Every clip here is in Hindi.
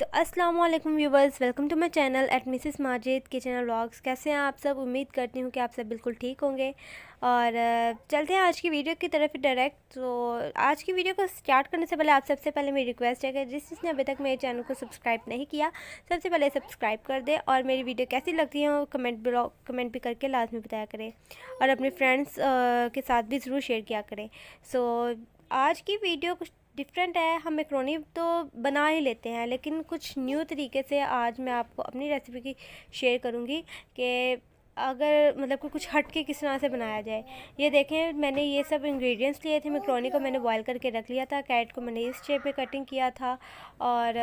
तो अस्सलाम वालेकुम viewers welcome to my channel at Mrs Majid kitchen vlogs कैसे हैं आप सब उम्मीद करती हूँ कि आप सब बिल्कुल ठीक होंगे और चलते हैं आज की वीडियो की तरफ डायरेक्ट तो आज की वीडियो को स्टार्ट करने से पहले आप सबसे पहले मेरी रिक्वेस्ट है कि जिस जिसने अभी तक मेरे चैनल को सब्सक्राइब नहीं किया सबसे पहले सब्सक्राइब कर दें और मेरी वीडियो कैसी लगती है कमेंट ब्लॉग कमेंट भी करके लाजमी बताया करें और अपने फ्रेंड्स के साथ भी ज़रूर शेयर किया करें सो आज की वीडियो कुछ डिफरेंट है हम मेकरोनी तो बना ही लेते हैं लेकिन कुछ न्यू तरीके से आज मैं आपको अपनी रेसिपी की शेयर करूँगी कि अगर मतलब कि कुछ हट के किस तरह से बनाया जाए ये देखें मैंने ये सब इंग्रेडिएंट्स लिए थे मैक्रोनी को मैंने बॉईल करके रख लिया था कैरेट को मैंने इस शेप में कटिंग किया था और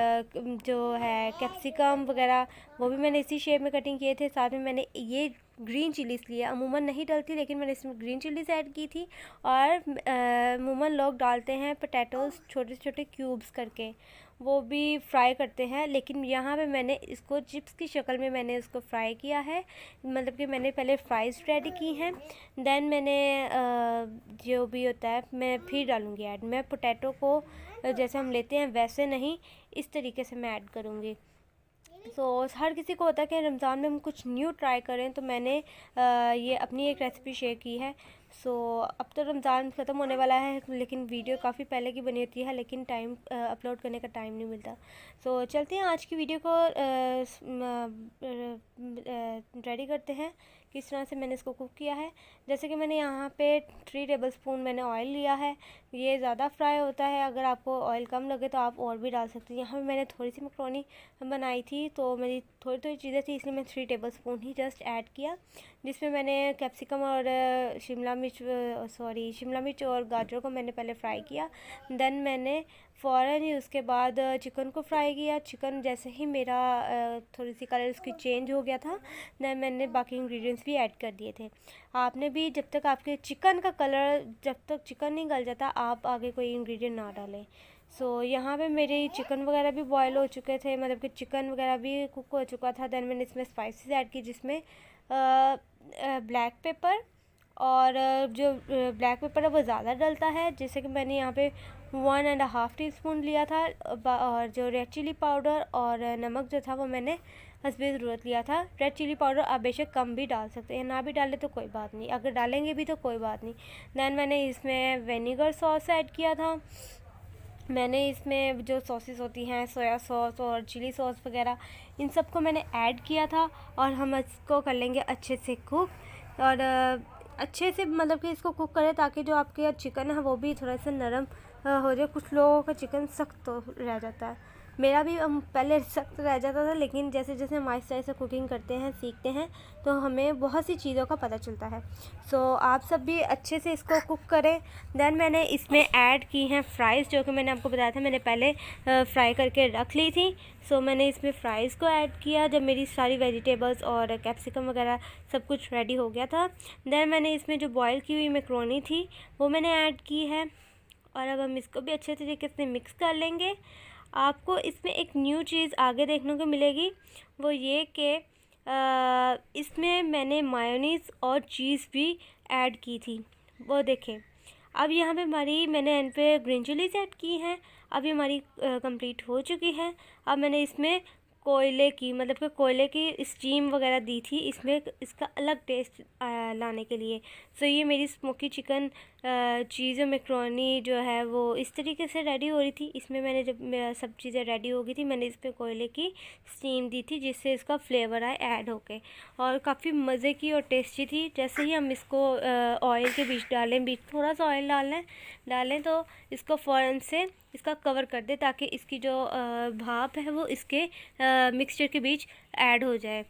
जो है कैप्सिकम वगैरह वो भी मैंने इसी शेप में कटिंग किए थे साथ में मैंने ये ग्रीन चिलीज़ लिए अमूमन नहीं डलती लेकिन मैंने इसमें ग्रीन चिलीज़ ऐड की थी और अमूमन लोग डालते हैं पटैटोज़ छोटे छोटे क्यूब्स करके वो भी फ्राई करते हैं लेकिन यहाँ पे मैंने इसको चिप्स की शक्ल में मैंने इसको फ्राई किया है मतलब कि मैंने पहले फ्राइज़ रेडी की हैं देन मैंने जो भी होता है मैं फिर डालूँगी ऐड मैं पोटैटो को जैसे हम लेते हैं वैसे नहीं इस तरीके से मैं ऐड करूँगी सो so, हर किसी को होता है कि रमज़ान में हम कुछ न्यू ट्राई करें तो मैंने आ, ये अपनी एक रेसिपी शेयर की है सो so, अब तो रमज़ान ख़त्म होने वाला है लेकिन वीडियो काफ़ी पहले की बनी होती है लेकिन टाइम अपलोड करने का टाइम नहीं मिलता सो so, चलते हैं आज की वीडियो को रेडी करते हैं किस तरह से मैंने इसको कुक किया है जैसे कि मैंने यहाँ पे थ्री टेबल स्पून मैंने ऑयल लिया है ये ज़्यादा फ्राई होता है अगर आपको ऑयल कम लगे तो आप और भी डाल सकते हैं यहाँ मैंने थोड़ी सी मकरोनी बनाई थी तो मेरी थोड़ी थोड़ी चीज़ें थी इसलिए मैं थ्री टेबल स्पून ही जस्ट ऐड किया जिसमें मैंने कैप्सिकम और शिमला मिर्च सॉरी शिमला मिर्च और गाजर को मैंने पहले फ्राई किया देन मैंने फ़ौर ही उसके बाद चिकन को फ्राई किया चिकन जैसे ही मेरा थोड़ी सी कलर उसकी चेंज हो गया था दैन मैंने बाकी इंग्रेडिएंट्स भी ऐड कर दिए थे आपने भी जब तक आपके चिकन का कलर जब तक चिकन नहीं गल जाता आप आगे कोई इंग्रेडिएंट ना डालें सो so, यहाँ पे मेरे चिकन वगैरह भी बॉयल हो चुके थे मतलब कि चिकन वगैरह भी कुक हो चुका था दैन मैंने इसमें स्पाइसिस ऐड की जिसमें आ, ब्लैक पेपर और जो ब्लैक पेपर है वो ज़्यादा डलता है जैसे कि मैंने यहाँ पे one and half teaspoon लिया था और जो रेड चिली पाउडर और नमक जो था वो मैंने हंसबे ज़रूरत लिया था रेड चिली पाउडर आप बेशक कम भी डाल सकते हैं ना भी डालें तो कोई बात नहीं अगर डालेंगे भी तो कोई बात नहीं दैन मैंने इसमें वेनीगर सॉस ऐड किया था मैंने इसमें जो सॉसेस होती हैं सोया सॉस और चिली सॉस वगैरह इन सब को मैंने ऐड किया था और हम इसको कर लेंगे अच्छे से कुक और अच्छे से मतलब कि इसको कुक करें ताकि जो आपके चिकन है वो भी थोड़ा सा नरम हो जाए कुछ लोगों का चिकन सख्त तो रह जाता है मेरा भी पहले सख्त रह जाता था लेकिन जैसे जैसे हम आहिस्ता आहिस्ता कुकिंग करते हैं सीखते हैं तो हमें बहुत सी चीज़ों का पता चलता है सो so, आप सब भी अच्छे से इसको कुक करें देन मैंने इसमें ऐड की हैं फ्राइज़ जो कि मैंने आपको बताया था मैंने पहले फ्राई करके रख ली थी सो so, मैंने इसमें फ़्राइज़ को ऐड किया जब मेरी सारी वेजिटेबल्स और कैप्सिकम वगैरह सब कुछ रेडी हो गया था देन मैंने इसमें जो बॉयल की हुई मेक्रोनी थी वो मैंने ऐड की है और अब हम इसको भी अच्छे तरीके से मिक्स कर लेंगे आपको इसमें एक न्यू चीज़ आगे देखने को मिलेगी वो ये कि इसमें मैंने मायोनीस और चीज़ भी ऐड की थी वो देखें अब यहाँ पे हमारी मैंने इन पर चिलीज ऐड की हैं अभी हमारी कंप्लीट हो चुकी है अब मैंने इसमें कोयले की मतलब कि कोयले की स्टीम वगैरह दी थी इसमें इसका अलग टेस्ट लाने के लिए सो so, ये मेरी स्मोकी चिकन चीज़ मेकरोनी जो है वो इस तरीके से रेडी हो रही थी इसमें मैंने जब सब चीज़ें रेडी हो गई थी मैंने इसमें कोयले की स्टीम दी थी जिससे इसका फ्लेवर आए ऐड होके और काफ़ी मज़े की और टेस्टी थी जैसे ही हम इसको ऑयल के बीच डालें बीच थोड़ा सा ऑयल डालें डालें तो इसको फ़ौरन से इसका कवर कर दे ताकि इसकी जो भाप है वो इसके मिक्सचर के बीच ऐड हो जाए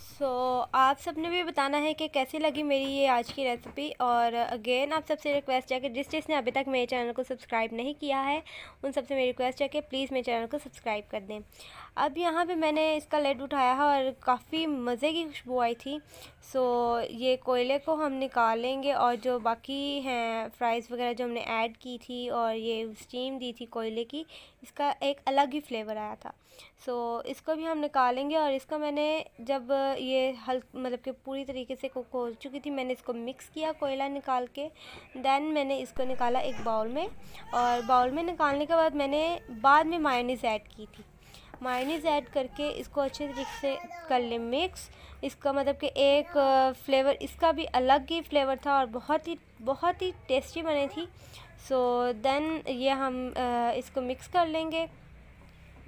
सो आप सब ने भी बताना है कि कैसी लगी मेरी ये आज की रेसिपी और अगेन आप सबसे रिक्वेस्ट है कि जिस जिसने अभी तक मेरे चैनल को सब्सक्राइब नहीं किया है उन सबसे मेरी रिक्वेस्ट है कि प्लीज़ मेरे चैनल को सब्सक्राइब कर दें अब यहाँ पे मैंने इसका लेड उठाया है और काफ़ी मज़े की खुशबू आई थी सो ये कोयले को हम निकालेंगे और जो बाकी हैं फ्राइज़ वगैरह जो हमने ऐड की थी और ये स्टीम दी थी कोयले की इसका एक अलग ही फ्लेवर आया था सो इसको भी हम निकालेंगे और इसको मैंने जब ये हल मतलब कि पूरी तरीके से कुक हो चुकी थी मैंने इसको मिक्स किया कोयला निकाल के दैन मैंने इसको निकाला एक बाउल में और बाउल में निकालने के बाद मैंने बाद में मायनीस ऐड की थी मायनीस ऐड करके इसको अच्छे तरीके से कर लें मिक्स इसका मतलब कि एक फ्लेवर इसका भी अलग ही फ्लेवर था और बहुत ही बहुत ही टेस्टी बनी थी सो so, देन ये हम इसको मिक्स कर लेंगे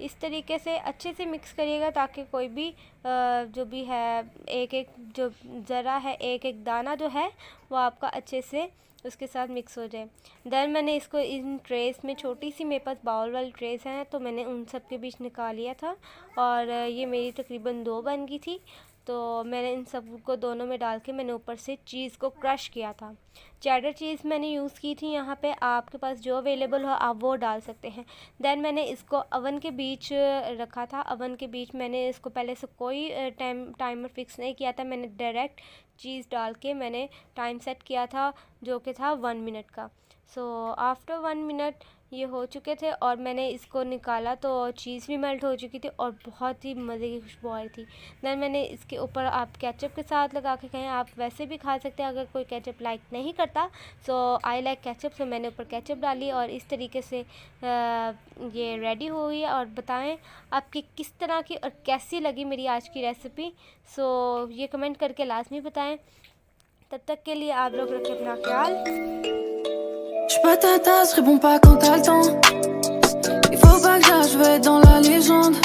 इस तरीके से अच्छे से मिक्स करिएगा ताकि कोई भी जो भी है एक एक जो ज़रा है एक एक दाना जो है वो आपका अच्छे से उसके साथ मिक्स हो जाए दर मैंने इसको इन ट्रेस में छोटी सी मेरे पास बाउल वाली ट्रेस हैं तो मैंने उन सब के बीच निकाल लिया था और ये मेरी तकरीबन दो बन गई थी तो मैंने इन सब को दोनों में डाल के मैंने ऊपर से चीज़ को क्रश किया था चैडर चीज़ मैंने यूज़ की थी यहाँ पे आपके पास जो अवेलेबल हो आप वो डाल सकते हैं दैन मैंने इसको अवन के बीच रखा था अवन के बीच मैंने इसको पहले से कोई टाइम टाइमर फिक्स नहीं किया था मैंने डायरेक्ट चीज़ डाल के मैंने टाइम सेट किया था जो कि था वन मिनट का सो आफ्टर वन मिनट ये हो चुके थे और मैंने इसको निकाला तो चीज़ भी मेल्ट हो चुकी थी और बहुत ही मज़े की खुशबू आई थी दैन मैंने इसके ऊपर आप केचप के साथ लगा के कहें आप वैसे भी खा सकते हैं अगर कोई केचप लाइक नहीं करता सो आई लाइक केचप सो मैंने ऊपर केचप डाली और इस तरीके से आ, ये रेडी हुई है और बताएँ आपकी किस तरह की और कैसी लगी मेरी आज की रेसिपी सो ये कमेंट करके लाजमी बताएँ तब तक के लिए आप लोग रखें अपना ख्याल J'suis pas ta tasse, réponds pas quand t'as le temps. Il faut pas que j'aille, je vais être dans la légende.